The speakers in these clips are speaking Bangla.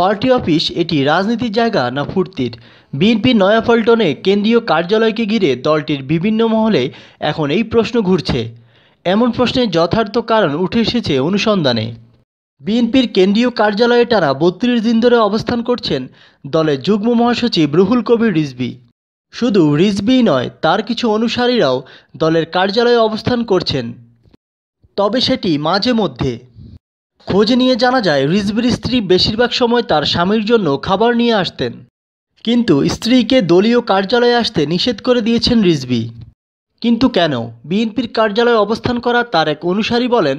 পার্টি অফিস এটি রাজনীতির জায়গা না ফুর্তির বিএনপি নয়াপল্টনে কেন্দ্রীয় কার্যালয়কে ঘিরে দলটির বিভিন্ন মহলে এখন এই প্রশ্ন ঘুরছে এমন প্রশ্নের যথার্থ কারণ উঠে এসেছে অনুসন্ধানে বিএনপির কেন্দ্রীয় কার্যালয়ে টানা বত্রিশ দিন ধরে অবস্থান করছেন দলের যুগ্ম মহাসচিব রুহুল কবির রিজবি শুধু রিজবিই নয় তার কিছু অনুসারীরাও দলের কার্যালয়ে অবস্থান করছেন তবে সেটি মাঝে মধ্যে খোঁজ নিয়ে জানা যায় রিজবির স্ত্রী বেশিরভাগ সময় তার স্বামীর জন্য খাবার নিয়ে আসতেন কিন্তু স্ত্রীকে দলীয় কার্যালয়ে আসতে নিষেধ করে দিয়েছেন রিজবি কিন্তু কেন বিএনপির কার্যালয়ে অবস্থান করা তার এক অনুসারী বলেন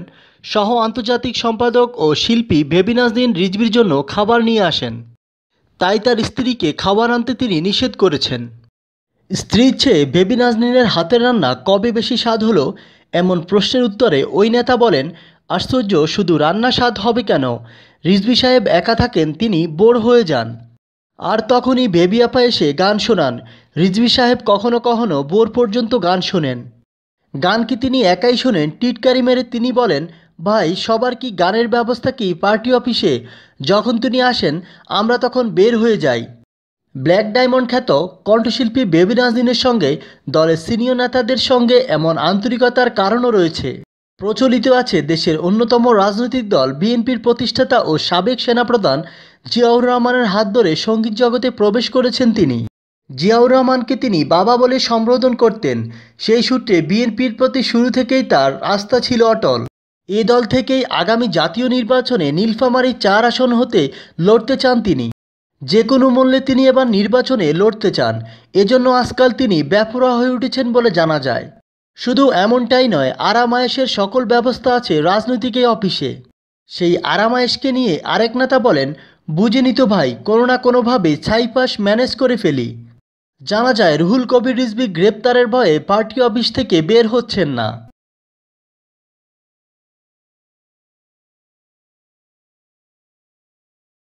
সহ আন্তর্জাতিক সম্পাদক ও শিল্পী ভেবিনাজদিন রিজবির জন্য খাবার নিয়ে আসেন তাই তার স্ত্রীকে খাবার আনতে তিনি নিষেধ করেছেন স্ত্রীর চেয়ে বেবি হাতের রান্না কবে বেশি স্বাদ হলো এমন প্রশ্নের উত্তরে ওই নেতা বলেন আশ্চর্য শুধু রান্না স্বাদ হবে কেন রিজবি সাহেব একা থাকেন তিনি বোর হয়ে যান আর তখনই বেবি আপা এসে গান শোনান রিজবি সাহেব কখনো কখনো বোর পর্যন্ত গান শোনেন গান কি তিনি একাই শোনেন টিটকারি মেরে তিনি বলেন ভাই সবার কি গানের ব্যবস্থা কি পার্টি অফিসে যখন তিনি আসেন আমরা তখন বের হয়ে যাই ব্ল্যাক ডায়মন্ড খ্যাত কণ্ঠশিল্পী বেবি নাজদিনের সঙ্গে দলের সিনিয়র নেতাদের সঙ্গে এমন আন্তরিকতার কারণও রয়েছে প্রচলিত আছে দেশের অন্যতম রাজনৈতিক দল বিএনপির প্রতিষ্ঠাতা ও সাবেক সেনাপ্রধান জিয়াউর রহমানের হাত ধরে সঙ্গীত জগতে প্রবেশ করেছেন তিনি জিয়াউর রহমানকে তিনি বাবা বলে সম্বোধন করতেন সেই সূত্রে বিএনপির প্রতি শুরু থেকেই তার আস্থা ছিল অটল এ দল থেকেই আগামী জাতীয় নির্বাচনে নীলফামারি চার আসন হতে লড়তে চান তিনি যে কোনো মূল্যে তিনি এবার নির্বাচনে লড়তে চান এজন্য আজকাল তিনি ব্যাপুরা হয়ে উঠেছেন বলে জানা যায় শুধু এমনটাই নয় আরামায়েশের সকল ব্যবস্থা আছে রাজনৈতিক এই অফিসে সেই আরামায়েশকে নিয়ে আরেক নেতা বলেন বুঝে নিত ভাই কোনো না কোনোভাবে ছাইপাস ম্যানেজ করে ফেলি জানা যায় রুহুল কবির রিজবি গ্রেপ্তারের ভয়ে পার্টি অফিস থেকে বের হচ্ছেন না